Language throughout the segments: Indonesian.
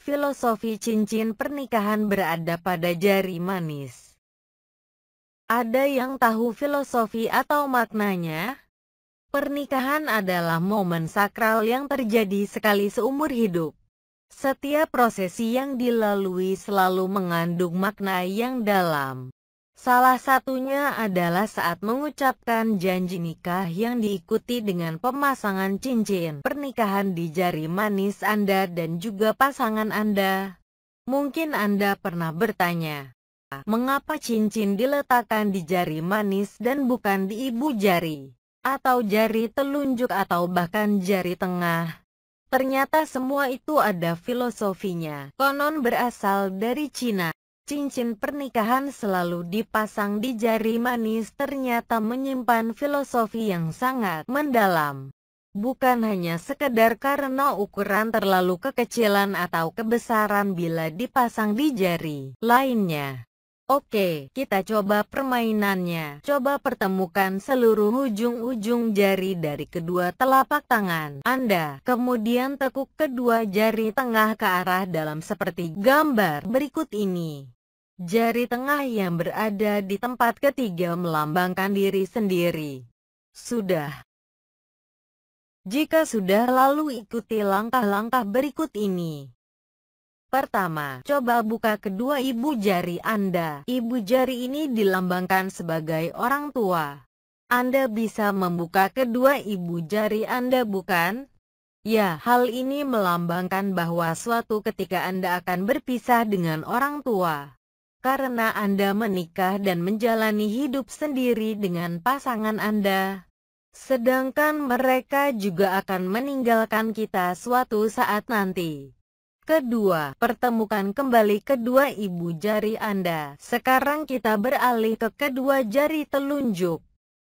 filosofi cincin pernikahan berada pada jari manis. Ada yang tahu filosofi atau maknanya? Pernikahan adalah momen sakral yang terjadi sekali seumur hidup. Setiap prosesi yang dilalui selalu mengandung makna yang dalam. Salah satunya adalah saat mengucapkan janji nikah yang diikuti dengan pemasangan cincin pernikahan di jari manis Anda dan juga pasangan Anda. Mungkin Anda pernah bertanya, mengapa cincin diletakkan di jari manis dan bukan di ibu jari, atau jari telunjuk atau bahkan jari tengah? Ternyata semua itu ada filosofinya, konon berasal dari Cina cincin pernikahan selalu dipasang di jari manis ternyata menyimpan filosofi yang sangat mendalam. Bukan hanya sekedar karena ukuran terlalu kekecilan atau kebesaran bila dipasang di jari lainnya. Oke, kita coba permainannya. Coba pertemukan seluruh ujung-ujung jari dari kedua telapak tangan Anda. Kemudian tekuk kedua jari tengah ke arah dalam seperti gambar berikut ini. Jari tengah yang berada di tempat ketiga melambangkan diri sendiri. Sudah. Jika sudah lalu ikuti langkah-langkah berikut ini. Pertama, coba buka kedua ibu jari Anda. Ibu jari ini dilambangkan sebagai orang tua. Anda bisa membuka kedua ibu jari Anda bukan? Ya, hal ini melambangkan bahwa suatu ketika Anda akan berpisah dengan orang tua karena Anda menikah dan menjalani hidup sendiri dengan pasangan Anda. Sedangkan mereka juga akan meninggalkan kita suatu saat nanti. Kedua, pertemukan kembali kedua ibu jari Anda. Sekarang kita beralih ke kedua jari telunjuk.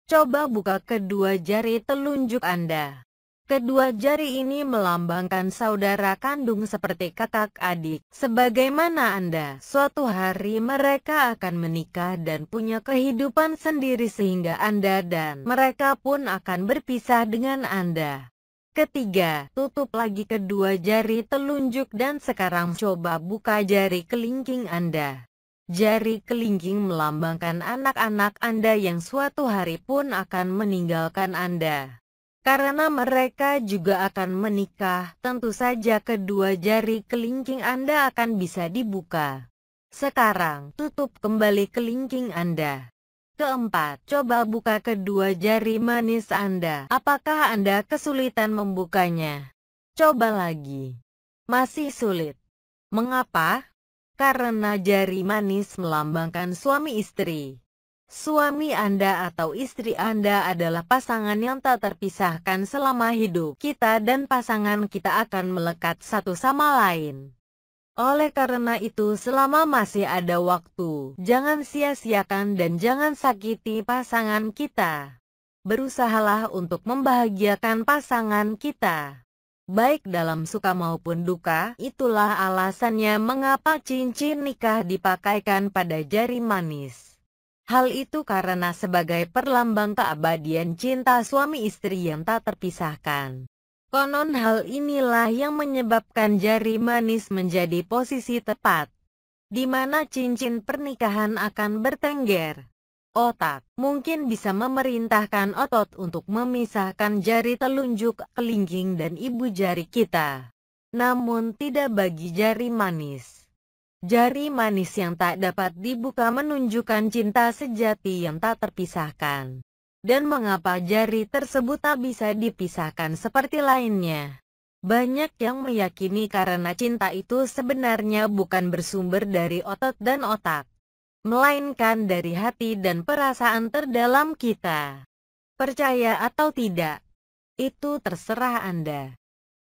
Coba buka kedua jari telunjuk Anda. Kedua jari ini melambangkan saudara kandung seperti kakak adik. Sebagaimana Anda, suatu hari mereka akan menikah dan punya kehidupan sendiri sehingga Anda dan mereka pun akan berpisah dengan Anda. Ketiga, tutup lagi kedua jari telunjuk dan sekarang coba buka jari kelingking Anda. Jari kelingking melambangkan anak-anak Anda yang suatu hari pun akan meninggalkan Anda karena mereka juga akan menikah, tentu saja kedua jari kelingking Anda akan bisa dibuka. Sekarang, tutup kembali kelingking Anda. Keempat, coba buka kedua jari manis Anda. Apakah Anda kesulitan membukanya? Coba lagi. Masih sulit. Mengapa? Karena jari manis melambangkan suami istri. Suami Anda atau istri Anda adalah pasangan yang tak terpisahkan selama hidup kita dan pasangan kita akan melekat satu sama lain. Oleh karena itu selama masih ada waktu, jangan sia-siakan dan jangan sakiti pasangan kita. Berusahalah untuk membahagiakan pasangan kita. Baik dalam suka maupun duka, itulah alasannya mengapa cincin nikah dipakaikan pada jari manis. Hal itu karena sebagai perlambang keabadian cinta suami istri yang tak terpisahkan. Konon hal inilah yang menyebabkan jari manis menjadi posisi tepat, di mana cincin pernikahan akan bertengger. Otak mungkin bisa memerintahkan otot untuk memisahkan jari telunjuk, kelingking dan ibu jari kita. Namun tidak bagi jari manis. Jari manis yang tak dapat dibuka menunjukkan cinta sejati yang tak terpisahkan. Dan mengapa jari tersebut tak bisa dipisahkan seperti lainnya? Banyak yang meyakini karena cinta itu sebenarnya bukan bersumber dari otot dan otak, melainkan dari hati dan perasaan terdalam kita. Percaya atau tidak, itu terserah Anda.